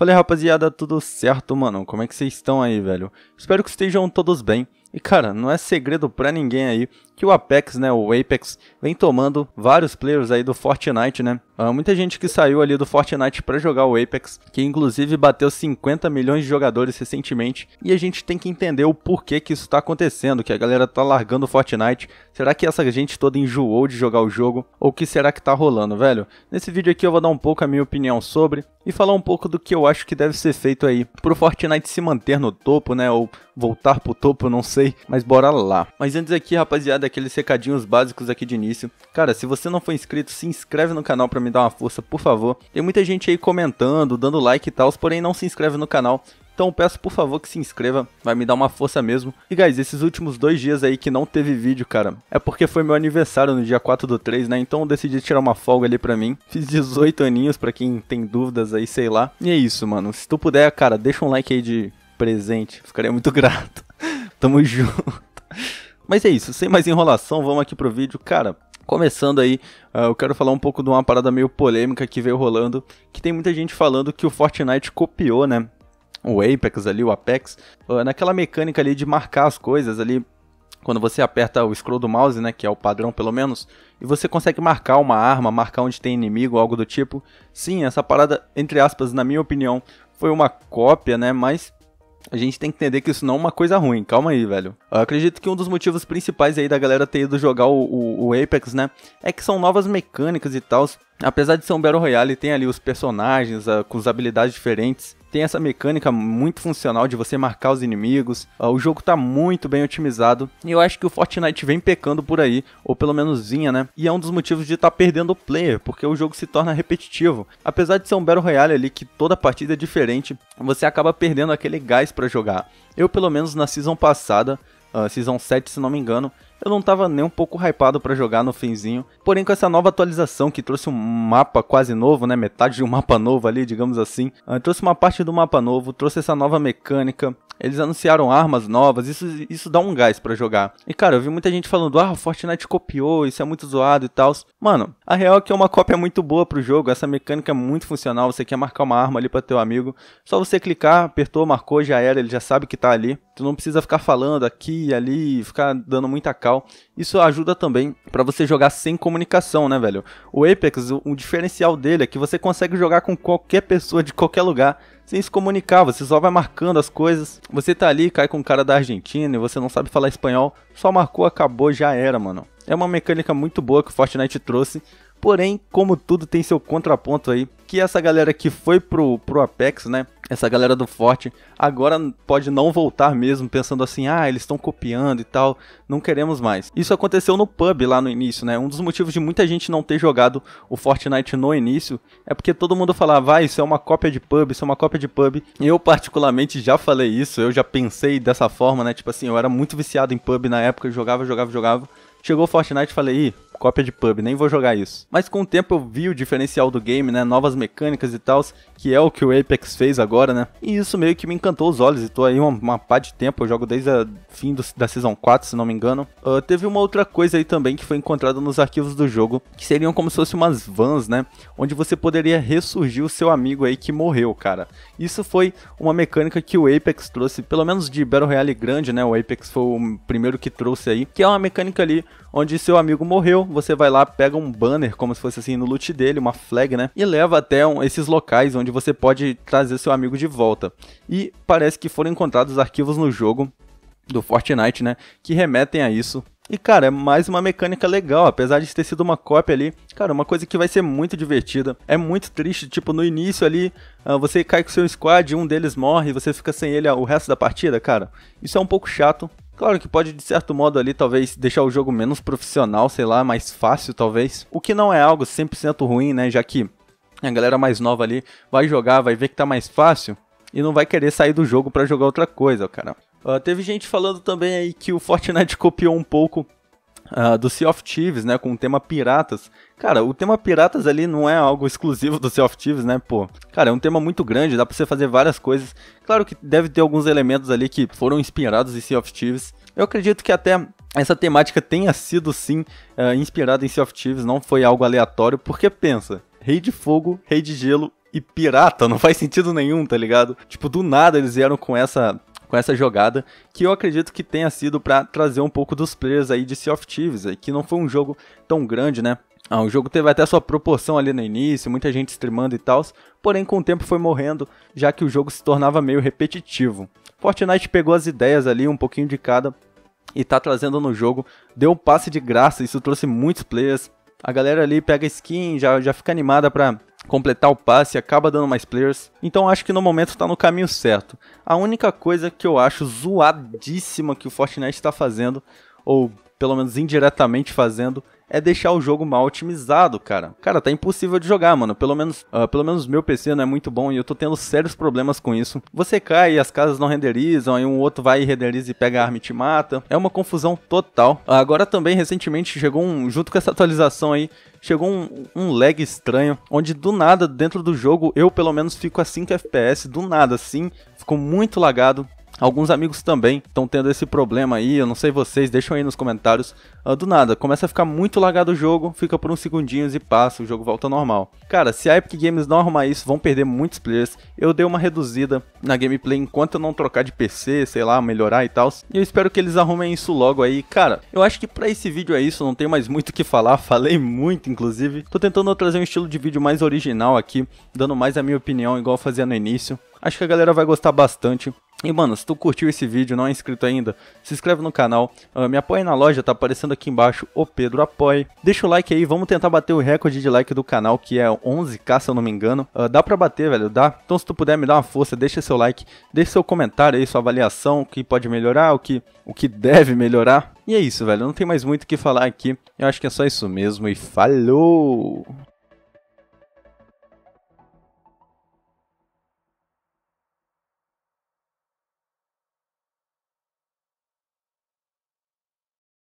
Falei, rapaziada, tudo certo, mano? Como é que vocês estão aí, velho? Espero que estejam todos bem. E cara, não é segredo pra ninguém aí que o Apex, né, o Apex, vem tomando vários players aí do Fortnite, né? Uh, muita gente que saiu ali do Fortnite para jogar o Apex, que inclusive bateu 50 milhões de jogadores recentemente, e a gente tem que entender o porquê que isso está acontecendo, que a galera tá largando o Fortnite. Será que essa gente toda enjoou de jogar o jogo? Ou o que será que tá rolando, velho? Nesse vídeo aqui eu vou dar um pouco a minha opinião sobre e falar um pouco do que eu acho que deve ser feito aí pro Fortnite se manter no topo, né? Ou voltar pro topo, não sei, mas bora lá. Mas antes aqui, rapaziada, aqueles recadinhos básicos aqui de início. Cara, se você não for inscrito, se inscreve no canal para me me dar uma força, por favor. Tem muita gente aí comentando, dando like e tal, porém não se inscreve no canal. Então peço por favor que se inscreva, vai me dar uma força mesmo. E guys, esses últimos dois dias aí que não teve vídeo, cara, é porque foi meu aniversário no dia 4 do 3, né? Então eu decidi tirar uma folga ali pra mim. Fiz 18 aninhos, pra quem tem dúvidas aí, sei lá. E é isso, mano. Se tu puder, cara, deixa um like aí de presente, ficaria muito grato. Tamo junto. Mas é isso, sem mais enrolação, vamos aqui pro vídeo. Cara, Começando aí, ah, eu quero falar um pouco de uma parada meio polêmica que veio rolando, que tem muita gente falando que o Fortnite copiou, né? O Apex ali, o Apex, ah, naquela mecânica ali de marcar as coisas ali, quando você aperta o scroll do mouse, né, que é o padrão pelo menos, e você consegue marcar uma arma, marcar onde tem inimigo, algo do tipo. Sim, essa parada, entre aspas, na minha opinião, foi uma cópia, né, mas a gente tem que entender que isso não é uma coisa ruim. Calma aí, velho. Eu acredito que um dos motivos principais aí da galera ter ido jogar o, o, o Apex, né? É que são novas mecânicas e tal. Apesar de ser um Battle Royale, tem ali os personagens a, ah, com as habilidades diferentes. Tem essa mecânica muito funcional de você marcar os inimigos. Ah, o jogo tá muito bem otimizado. E eu acho que o Fortnite vem pecando por aí, ou pelo menos vinha, né? E é um dos motivos de estar tá perdendo o player, porque o jogo se torna repetitivo. Apesar de ser um Battle Royale ali que toda partida é diferente, você acaba perdendo aquele gás para jogar. Eu, pelo menos na season passada, uh, season 7, se não me engano, eu não tava nem um pouco hypado para jogar no finzinho. Porém, com essa nova atualização que trouxe um mapa quase novo, né? Metade de um mapa novo ali, digamos assim. Uh, trouxe uma parte do mapa novo, trouxe essa nova mecânica. Eles anunciaram armas novas, isso, isso dá um gás para jogar. E cara, eu vi muita gente falando, ah, o Fortnite copiou, isso é muito zoado e tal. Mano, a real é que é uma cópia muito boa pro jogo, essa mecânica é muito funcional, você quer marcar uma arma ali para teu amigo, só você clicar, apertou, marcou, já era, ele já sabe que tá ali. Tu não precisa ficar falando aqui e ali, ficar dando muita calma isso ajuda também para você jogar sem comunicação, né, velho? O Apex, o, o diferencial dele é que você consegue jogar com qualquer pessoa de qualquer lugar sem se comunicar, você só vai marcando as coisas. Você tá ali, cai com um cara da Argentina e você não sabe falar espanhol, só marcou, acabou, já era, mano. É uma mecânica muito boa que o Fortnite trouxe, porém, como tudo tem seu contraponto aí, que essa galera que foi pro, pro Apex, né? Essa galera do Forte agora pode não voltar mesmo, pensando assim, ah, eles estão copiando e tal, não queremos mais. Isso aconteceu no pub lá no início, né? Um dos motivos de muita gente não ter jogado o Fortnite no início é porque todo mundo falava, ah, isso é uma cópia de pub, isso é uma cópia de pub. Eu, particularmente, já falei isso, eu já pensei dessa forma, né? Tipo assim, eu era muito viciado em pub na época, eu jogava, jogava, jogava. Chegou o Fortnite e falei, ih, cópia de pub, nem vou jogar isso. Mas com o tempo eu vi o diferencial do game, né, novas mecânicas e tal, que é o que o Apex fez agora, né, e isso meio que me encantou os olhos, e tô aí uma, uma pá de tempo, eu jogo desde a fim do, da Season 4, se não me engano. Uh, teve uma outra coisa aí também que foi encontrada nos arquivos do jogo, que seriam como se fossem umas vans, né, onde você poderia ressurgir o seu amigo aí que morreu, cara. Isso foi uma mecânica que o Apex trouxe, pelo menos de Battle Royale grande, né, o Apex foi o primeiro que trouxe aí, que é uma mecânica ali onde seu amigo morreu, você vai lá, pega um banner, como se fosse assim, no loot dele, uma flag, né? E leva até um, esses locais onde você pode trazer seu amigo de volta. E parece que foram encontrados arquivos no jogo do Fortnite, né? Que remetem a isso. E, cara, é mais uma mecânica legal, apesar de ter sido uma cópia ali. Cara, uma coisa que vai ser muito divertida. É muito triste, tipo, no início ali, ah, você cai com seu squad, um deles morre, você fica sem ele o resto da partida, cara. Isso é um pouco chato, Claro que pode, de certo modo, ali, talvez deixar o jogo menos profissional, sei lá, mais fácil, talvez. O que não é algo 100% ruim, né? Já que a galera mais nova ali vai jogar, vai ver que tá mais fácil e não vai querer sair do jogo para jogar outra coisa, cara. Uh, teve gente falando também aí que o Fortnite copiou um pouco Uh, do Sea of Thieves, né, com o tema piratas. Cara, o tema piratas ali não é algo exclusivo do Sea of Thieves, né, pô. Cara, é um tema muito grande, dá pra você fazer várias coisas. Claro que deve ter alguns elementos ali que foram inspirados em Sea of Thieves. Eu acredito que até essa temática tenha sido, sim, uh, inspirada em Sea of Thieves, não foi algo aleatório, porque pensa, Rei de Fogo, Rei de Gelo e pirata, não faz sentido nenhum, tá ligado? Tipo, do nada eles vieram com essa com essa jogada, que eu acredito que tenha sido para trazer um pouco dos players aí de Sea of Thieves, aí, que não foi um jogo tão grande, né? Ah, o jogo teve até sua proporção ali no início, muita gente streamando e tal, porém com o tempo foi morrendo, já que o jogo se tornava meio repetitivo. Fortnite pegou as ideias ali, um pouquinho de cada, e tá trazendo no jogo, deu um passe de graça, isso trouxe muitos players. A galera ali pega skin, já, já fica animada pra completar o passe, acaba dando mais players. Então acho que no momento está no caminho certo. A única coisa que eu acho zoadíssima que o Fortnite está fazendo, ou pelo menos indiretamente fazendo, é deixar o jogo mal otimizado, cara. Cara, tá impossível de jogar, mano. Pelo menos, uh, pelo menos meu PC não é muito bom e eu tô tendo sérios problemas com isso. Você cai, as casas não renderizam, aí um outro vai e renderiza e pega a arma e te mata. É uma confusão total. Uh, agora também, recentemente, chegou um. Junto com essa atualização aí, chegou um, um, lag estranho, onde do nada, dentro do jogo, eu pelo menos fico a 5 FPS, do nada assim, ficou muito lagado. Alguns amigos também estão tendo esse problema aí, eu não sei vocês, deixam aí nos comentários. Ah, do nada, começa a ficar muito lagado o jogo, fica por uns segundinhos e passa, o jogo volta normal. Cara, se a Epic Games não arrumar isso, vão perder muitos players. Eu dei uma reduzida na gameplay enquanto eu não trocar de PC, sei lá, melhorar e tal. E eu espero que eles arrumem isso logo aí. Cara, eu acho que para esse vídeo é isso, não tem mais muito o que falar, falei muito inclusive. Tô tentando trazer um estilo de vídeo mais original aqui, dando mais a minha opinião, igual eu fazia no início. Acho que a galera vai gostar bastante. E mano, se tu curtiu esse vídeo não é inscrito ainda, se inscreve no canal, ah, me apoia na loja, tá aparecendo aqui embaixo o Pedro apoia, Deixa o like aí, vamos tentar bater o recorde de like do canal, que é 11k se eu não me engano. Ah, dá pra bater, velho, dá? Então se tu puder me dar uma força, deixa seu like, deixa seu comentário aí, sua avaliação, o que pode melhorar, o que, o que deve melhorar. E é isso, velho, não tem mais muito o que falar aqui, eu acho que é só isso mesmo e falou!